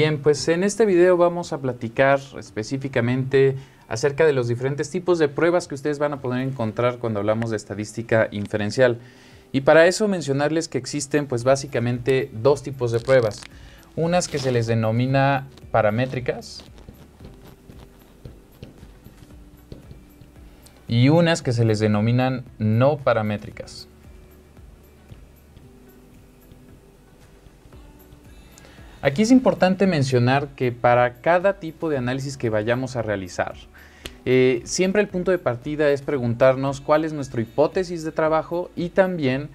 Bien, pues en este video vamos a platicar específicamente acerca de los diferentes tipos de pruebas que ustedes van a poder encontrar cuando hablamos de estadística inferencial. Y para eso mencionarles que existen pues básicamente dos tipos de pruebas. Unas que se les denomina paramétricas y unas que se les denominan no paramétricas. Aquí es importante mencionar que para cada tipo de análisis que vayamos a realizar, eh, siempre el punto de partida es preguntarnos cuál es nuestra hipótesis de trabajo y también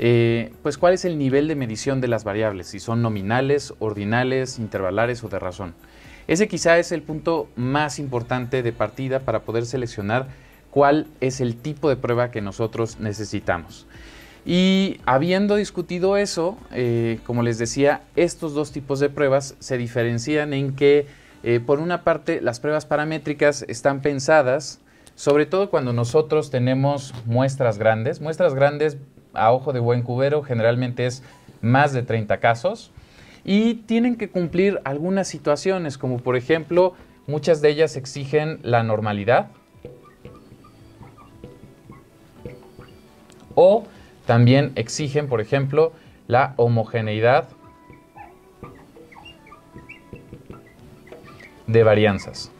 eh, pues cuál es el nivel de medición de las variables, si son nominales, ordinales, intervalares o de razón. Ese quizá es el punto más importante de partida para poder seleccionar cuál es el tipo de prueba que nosotros necesitamos. Y habiendo discutido eso, eh, como les decía, estos dos tipos de pruebas se diferencian en que, eh, por una parte, las pruebas paramétricas están pensadas, sobre todo cuando nosotros tenemos muestras grandes. Muestras grandes a ojo de buen cubero generalmente es más de 30 casos y tienen que cumplir algunas situaciones, como por ejemplo, muchas de ellas exigen la normalidad o también exigen, por ejemplo, la homogeneidad de varianzas.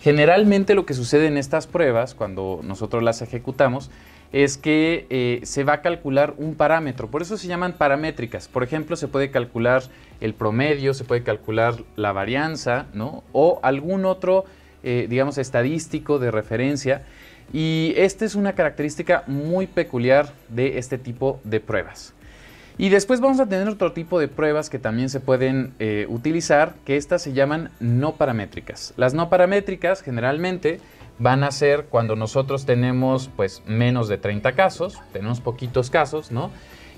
Generalmente lo que sucede en estas pruebas, cuando nosotros las ejecutamos, es que eh, se va a calcular un parámetro. Por eso se llaman paramétricas. Por ejemplo, se puede calcular el promedio, se puede calcular la varianza, ¿no? O algún otro, eh, digamos, estadístico de referencia. Y esta es una característica muy peculiar de este tipo de pruebas. Y después vamos a tener otro tipo de pruebas que también se pueden eh, utilizar, que estas se llaman no paramétricas. Las no paramétricas generalmente van a ser cuando nosotros tenemos pues menos de 30 casos, tenemos poquitos casos, ¿no?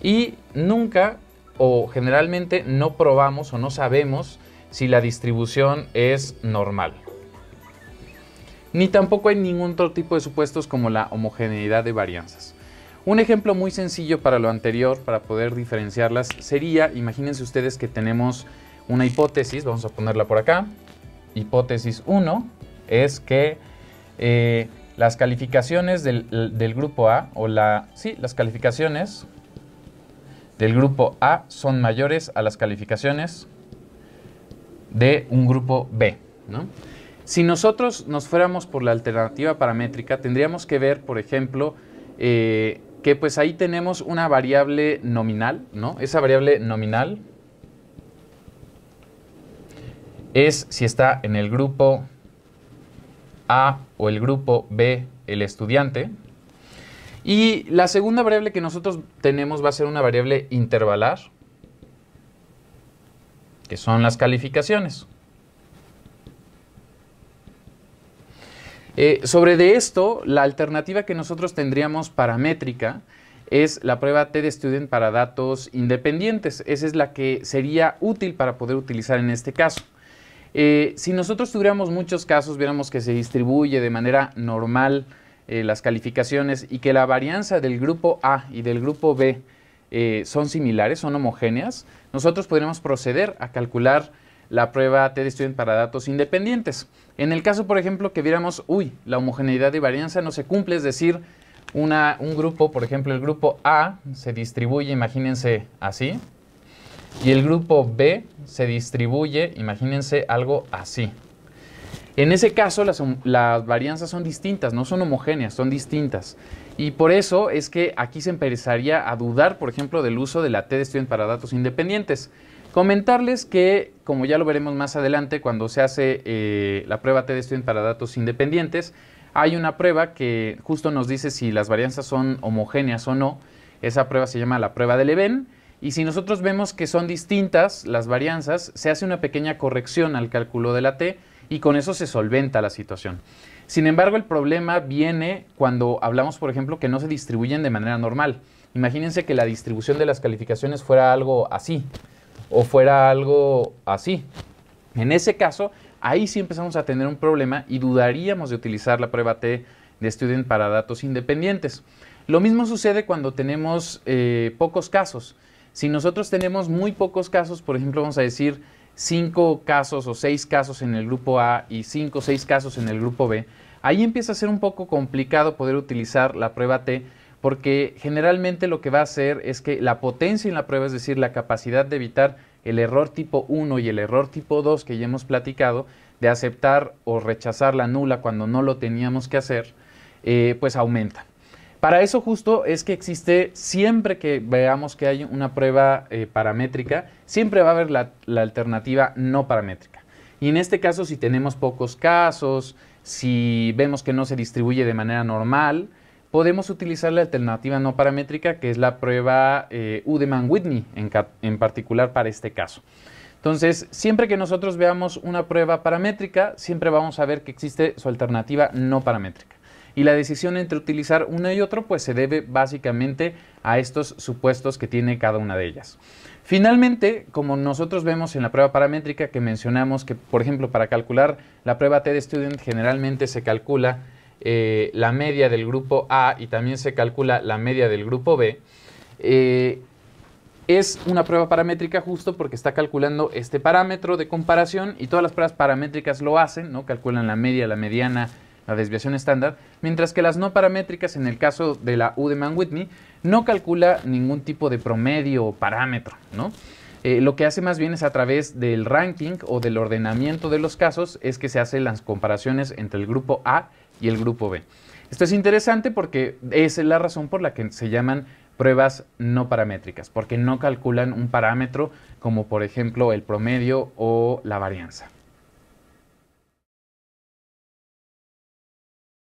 Y nunca o generalmente no probamos o no sabemos si la distribución es normal ni tampoco hay ningún otro tipo de supuestos como la homogeneidad de varianzas. Un ejemplo muy sencillo para lo anterior, para poder diferenciarlas, sería, imagínense ustedes que tenemos una hipótesis, vamos a ponerla por acá, hipótesis 1 es que eh, las calificaciones del, grupo A, o la, las calificaciones del grupo A son mayores a las calificaciones de un grupo B, ¿no? Si nosotros nos fuéramos por la alternativa paramétrica, tendríamos que ver, por ejemplo, eh, que pues ahí tenemos una variable nominal, ¿no? Esa variable nominal es si está en el grupo A o el grupo B el estudiante. Y la segunda variable que nosotros tenemos va a ser una variable intervalar, que son las calificaciones. Eh, sobre de esto, la alternativa que nosotros tendríamos para métrica es la prueba de Student para datos independientes. Esa es la que sería útil para poder utilizar en este caso. Eh, si nosotros tuviéramos muchos casos, viéramos que se distribuye de manera normal eh, las calificaciones y que la varianza del grupo A y del grupo B son similares, son homogéneas, nosotros podríamos proceder a calcular la prueba T de Student para datos independientes. En el caso, por ejemplo, que viéramos, uy, la homogeneidad de varianza no se cumple, es decir, un grupo, por ejemplo, el grupo A se distribuye, imagínense así, y el grupo B se distribuye, imagínense algo así. En ese caso, las, las, varianzas son distintas, no son homogéneas, son distintas. Y por eso es que aquí se empezaría a dudar, por ejemplo, del uso de la T de Student para datos independientes. Comentarles que, como ya lo veremos más adelante, cuando se hace eh, la prueba t de student para datos independientes, hay una prueba que justo nos dice si las varianzas son homogéneas o no. Esa prueba se llama la prueba de Leven. Y si nosotros vemos que son distintas las varianzas, se hace una pequeña corrección al cálculo de la T y con eso se solventa la situación. Sin embargo, el problema viene cuando hablamos, por ejemplo, que no se distribuyen de manera normal. Imagínense que la distribución de las calificaciones fuera algo así o fuera algo así. En ese caso, ahí sí empezamos a tener un problema y dudaríamos de utilizar la prueba T de Student para datos independientes. Lo mismo sucede cuando tenemos eh, pocos casos. Si nosotros tenemos muy pocos casos, por ejemplo, vamos a decir 5 casos o 6 casos en el grupo A y 5 o 6 casos en el grupo B, ahí empieza a ser un poco complicado poder utilizar la prueba T porque generalmente lo que va a hacer es que la potencia en la prueba, es decir, la capacidad de evitar el error tipo 1 y el error tipo 2 que ya hemos platicado, de aceptar o rechazar la nula cuando no lo teníamos que hacer, eh, pues aumenta. Para eso justo es que existe, siempre que veamos que hay una prueba eh, paramétrica, siempre va a haber la alternativa no paramétrica. Y en este caso, si tenemos pocos casos, si vemos que no se distribuye de manera normal, podemos utilizar la alternativa no paramétrica, que es la prueba eh, udemann whitney en, particular para este caso. Entonces, siempre que nosotros veamos una prueba paramétrica, siempre vamos a ver que existe su alternativa no paramétrica. Y la decisión entre utilizar una y otra, pues se debe básicamente a estos supuestos que tiene cada una de ellas. Finalmente, como nosotros vemos en la prueba paramétrica que mencionamos, que por ejemplo para calcular la prueba T de student generalmente se calcula eh, la media del grupo A y también se calcula la media del grupo B, eh, es una prueba paramétrica justo porque está calculando este parámetro de comparación y todas las pruebas paramétricas lo hacen, ¿no? Calculan la media, la mediana, la desviación estándar, mientras que las no paramétricas, en el caso de la U de Mann-Whitney, no calcula ningún tipo de promedio o parámetro, ¿no? Eh, lo que hace más bien es a través del ranking o del ordenamiento de los casos es que se hacen las comparaciones entre el grupo A y el grupo B. Esto es interesante porque es la razón por la que se llaman pruebas no paramétricas, porque no calculan un parámetro como por ejemplo el promedio o la varianza.